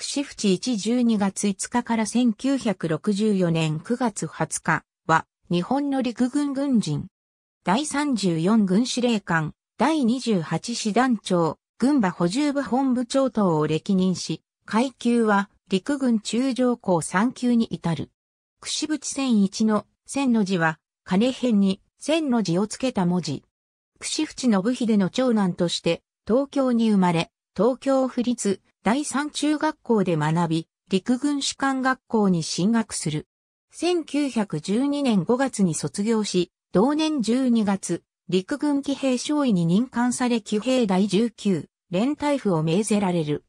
櫛淵1 12月5日から1964年9月20日は、日本の陸軍軍人。第34軍司令官、第28師団長、軍馬補充部本部長等を歴任し、階級は陸軍中将校3級に至る。櫛淵千一の千の字は、金辺に千の字をつけた文字。櫛淵信秀の長男として、東京に生まれ、東京府立第三中学校で学び、陸軍士官学校に進学する。1912年5月に卒業し、同年12月、陸軍騎兵少尉に任官され騎兵第19、連隊府を命ぜられる。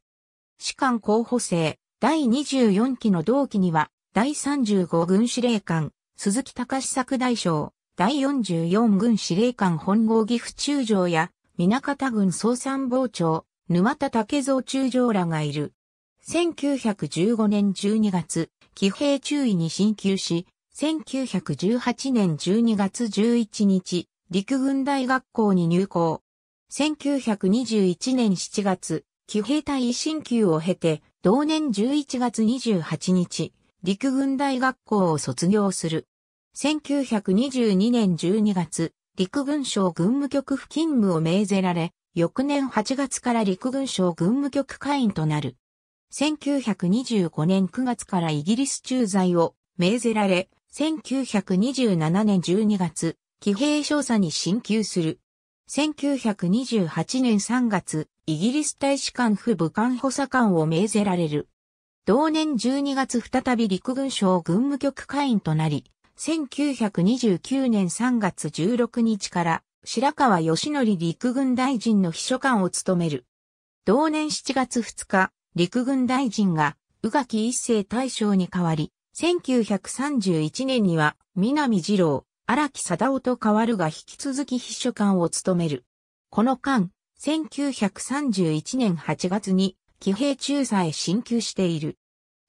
士官候補生、第24期の同期には、第35軍司令官、鈴木隆作大将、第44軍司令官本郷岐阜中将や、港方軍総参謀長、沼田竹蔵中将らがいる。1915年12月、騎兵中尉に進級し、1918年12月11日、陸軍大学校に入校。1921年7月、騎兵隊進級を経て、同年11月28日、陸軍大学校を卒業する。1922年12月、陸軍省軍務局付勤務を命ぜられ、翌年8月から陸軍省軍務局会員となる。1925年9月からイギリス駐在を命ぜられ、1927年12月、騎兵少佐に進級する。1928年3月、イギリス大使館府武官補佐官を命ぜられる。同年12月再び陸軍省軍務局会員となり、1929年3月16日から白川義則陸軍大臣の秘書官を務める。同年7月2日、陸軍大臣が宇垣一世大将に代わり、1931年には南二郎、荒木貞夫と代わるが引き続き秘書官を務める。この間、1931年8月に騎兵中佐へ進級している。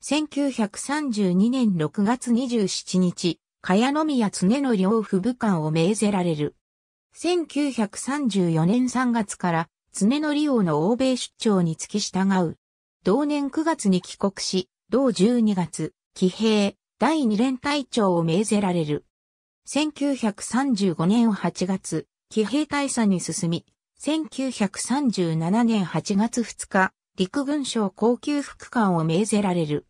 1932年6月27日、茅宮常の両副部官を命ぜられる。1934年3月から常則王の欧米出張に付き従う。同年9月に帰国し、同12月、騎兵、第2連隊長を命ぜられる。1935年8月、騎兵大佐に進み、1937年8月2日、陸軍省高級副官を命ぜられる。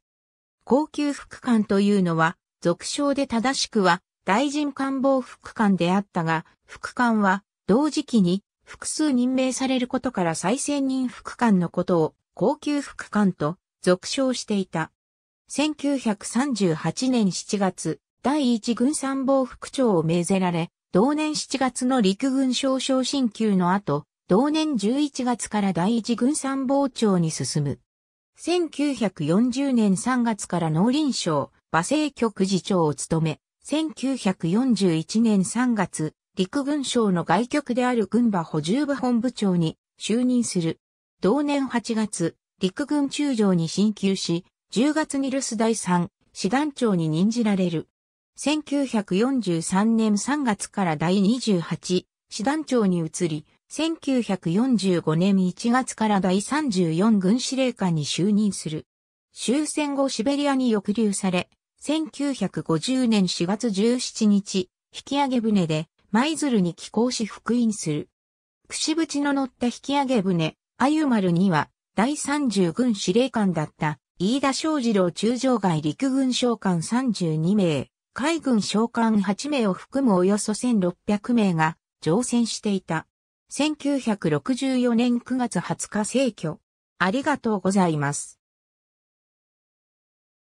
高級副官というのは、俗称で正しくは、大臣官房副官であったが、副官は同時期に複数任命されることから再選任副官のことを高級副官と俗称していた。1938年7月、第一軍参謀副長を命ぜられ、同年7月の陸軍少将進級の後、同年11月から第一軍参謀長に進む。1940年3月から農林省、馬政局次長を務め、1941年3月、陸軍省の外局である軍馬補充部本部長に就任する。同年8月、陸軍中将に進級し、10月に留守第3、師団長に任じられる。1943年3月から第28、師団長に移り、1945年1月から第34軍司令官に就任する。終戦後シベリアに抑留され、1950年4月17日、引き上げ船で舞鶴に寄港し復員する。串淵の乗った引き上げ船、あゆ丸には、第30軍司令官だった飯田昌次郎中将外陸軍将官32名、海軍将官8名を含むおよそ1600名が乗船していた。1964年9月20日逝去。ありがとうございます。